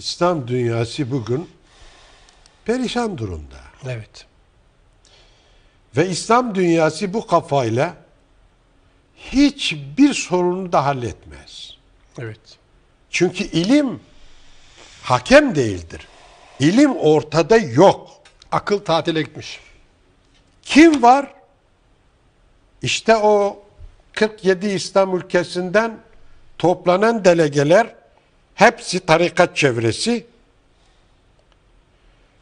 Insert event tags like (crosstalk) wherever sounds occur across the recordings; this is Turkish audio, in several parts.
İslam dünyası bugün perişan durumda. Evet. Ve İslam dünyası bu kafayla hiçbir sorunu da halletmez. Evet. Çünkü ilim hakem değildir. İlim ortada yok. Akıl tatil etmiş. Kim var? İşte o 47 İslam ülkesinden toplanan delegeler Hepsi tarikat çevresi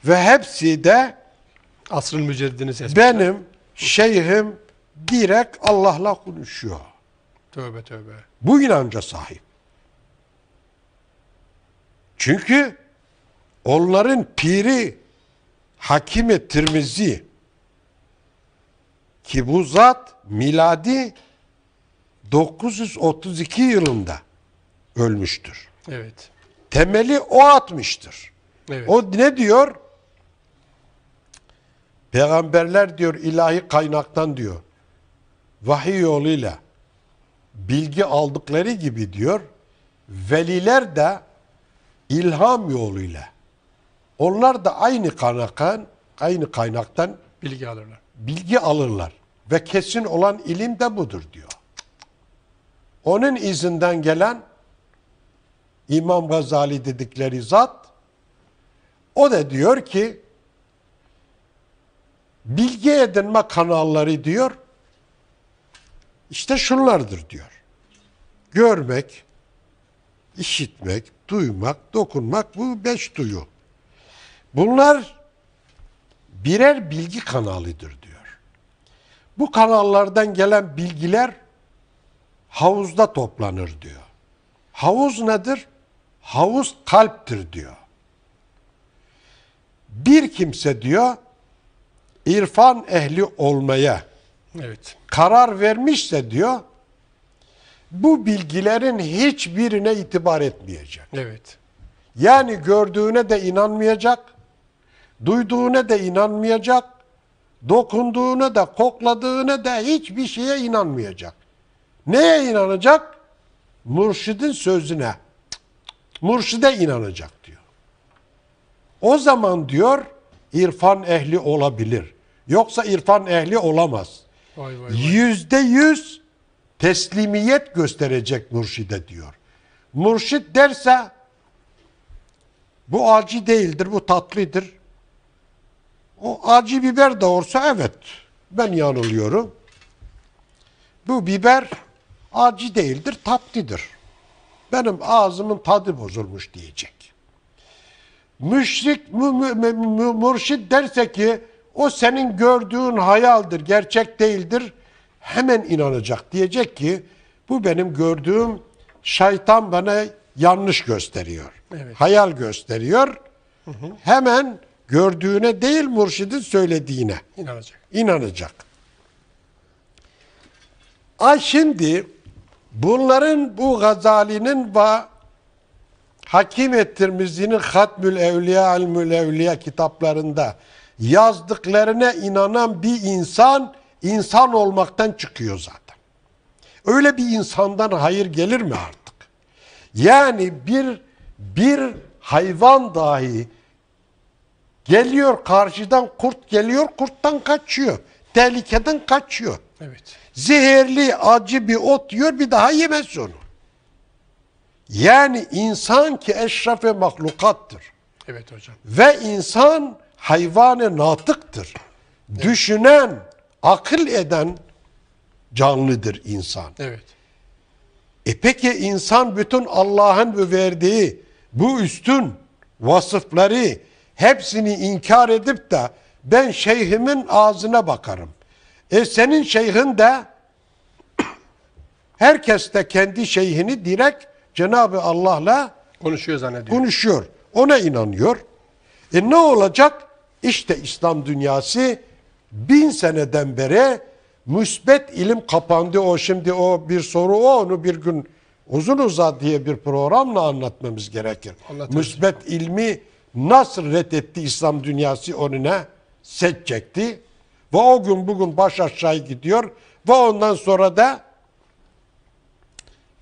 ve hepsi de asrın müceddini seçmiş. Benim şeyhim direkt Allah'la konuşuyor. Tövbe tövbe. Bu inanca sahip. Çünkü onların piri Hakimi Tirmizi ki bu zat miladi 932 yılında ölmüştür. Evet. Temeli o atmıştır. Evet. O ne diyor? Peygamberler diyor ilahi kaynaktan diyor. Vahiy yoluyla bilgi aldıkları gibi diyor. Veliler de ilham yoluyla. Onlar da aynı kaynaktan, aynı kaynaktan bilgi alırlar. Bilgi alırlar ve kesin olan ilim de budur diyor. Onun izinden gelen İmam Gazali dedikleri zat o da diyor ki bilgi edinme kanalları diyor işte şunlardır diyor. Görmek, işitmek, duymak, dokunmak bu beş duyu. Bunlar birer bilgi kanalıdır diyor. Bu kanallardan gelen bilgiler havuzda toplanır diyor. Havuz nedir? havuz kalptir diyor. Bir kimse diyor irfan ehli olmaya evet. karar vermişse diyor bu bilgilerin hiçbirine itibar etmeyecek. Evet. Yani gördüğüne de inanmayacak, duyduğuna da inanmayacak, dokunduğuna da kokladığına da hiçbir şeye inanmayacak. Neye inanacak? Mürşidin sözüne. Mürşide inanacak diyor. O zaman diyor irfan ehli olabilir. Yoksa irfan ehli olamaz. Yüzde yüz teslimiyet gösterecek mürşide diyor. Mürşid derse bu acı değildir, bu tatlıdır. O acı biber de olsa evet ben yanılıyorum. Bu biber acı değildir, tatlıdır benim ağzımın tadı bozulmuş diyecek. Müşrik mü, mü, mü, mürşid derse ki o senin gördüğün hayaldir, gerçek değildir. Hemen inanacak. Diyecek ki bu benim gördüğüm şeytan bana yanlış gösteriyor. Evet. Hayal gösteriyor. Hı hı. Hemen gördüğüne değil mürşidin söylediğine inanacak. İnanacak. Ay şimdi Bunların bu Gazali'nin ve Hakim Ettirmizi'nin Hatmül Evliya Almül Evliya kitaplarında yazdıklarına inanan bir insan insan olmaktan çıkıyor zaten. Öyle bir insandan hayır gelir mi artık? Yani bir bir hayvan dahi geliyor karşıdan kurt geliyor kurttan kaçıyor. Tehlikeden kaçıyor. Evet. Zehirli acı bir ot yiyor bir daha yemez onu. Yani insan ki eşrefe mahlukattır. Evet hocam. Ve insan hayvanı natıktır. Evet. Düşünen, akıl eden canlıdır insan. Evet. E peki insan bütün Allah'ın verdiği bu üstün vasıfları hepsini inkar edip de ben şeyhimin ağzına bakarım. E senin şeyhin de (clears throat) herkes de kendi şeyhini direkt Cenab-ı Allah'la konuşuyor zannediyor. Konuşuyor. Ona inanıyor. E ne olacak? İşte İslam dünyası bin seneden beri müsbet ilim kapandı. O şimdi o bir soru o onu bir gün uzun uzat diye bir programla anlatmamız gerekir. Müsbet ilmi nasıl reddetti İslam dünyası önüne set çekti. Ve o gün bugün baş aşağı gidiyor. Ve ondan sonra da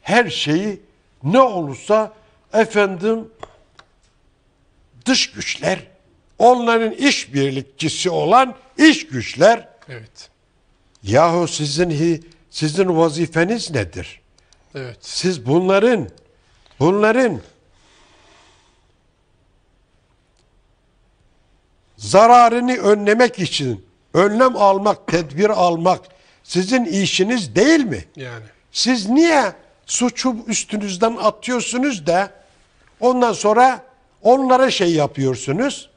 her şeyi ne olursa efendim dış güçler onların işbirlikçisi olan iş güçler evet. yahu sizin sizin vazifeniz nedir? Evet. Siz bunların bunların zararını önlemek için önlem almak, tedbir almak sizin işiniz değil mi? Yani. Siz niye suçu üstünüzden atıyorsunuz da ondan sonra onlara şey yapıyorsunuz?